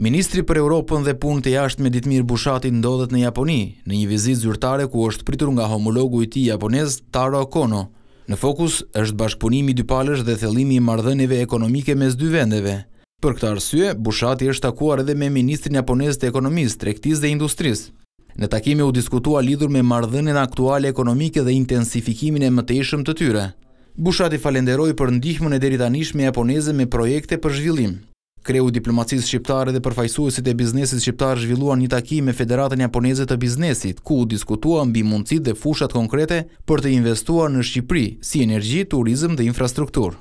Ministri për Europën dhe punë të jashtë me ditëmir Bushati ndodhet në Japoni, në një vizit zyrtare ku është pritur nga homologu i ti japonez Taro Kono. Në fokus është bashkëpunimi dy palësh dhe thelimi i mardhënive ekonomike mes dy vendeve. Për këta arsye, Bushati është takuar edhe me Ministrin Japonez të ekonomisë, trektis dhe industrisë. Në takime u diskutua lidur me mardhënin aktuale ekonomike dhe intensifikimin e mëtejshëm të tyre. Bushati falenderoj për ndihmën e deritanish me japoneze me projekte për zhvillim. Kreu i diplomacisë shqiptare dhe përfaqësuesit e biznesit shqiptar zhvilluan një takim me Federatën Japoneze të Biznesit, ku u diskutuan mbi mundësitë dhe fushat konkrete për të investuar në Shqipëri, si energji, turizëm dhe infrastruktur.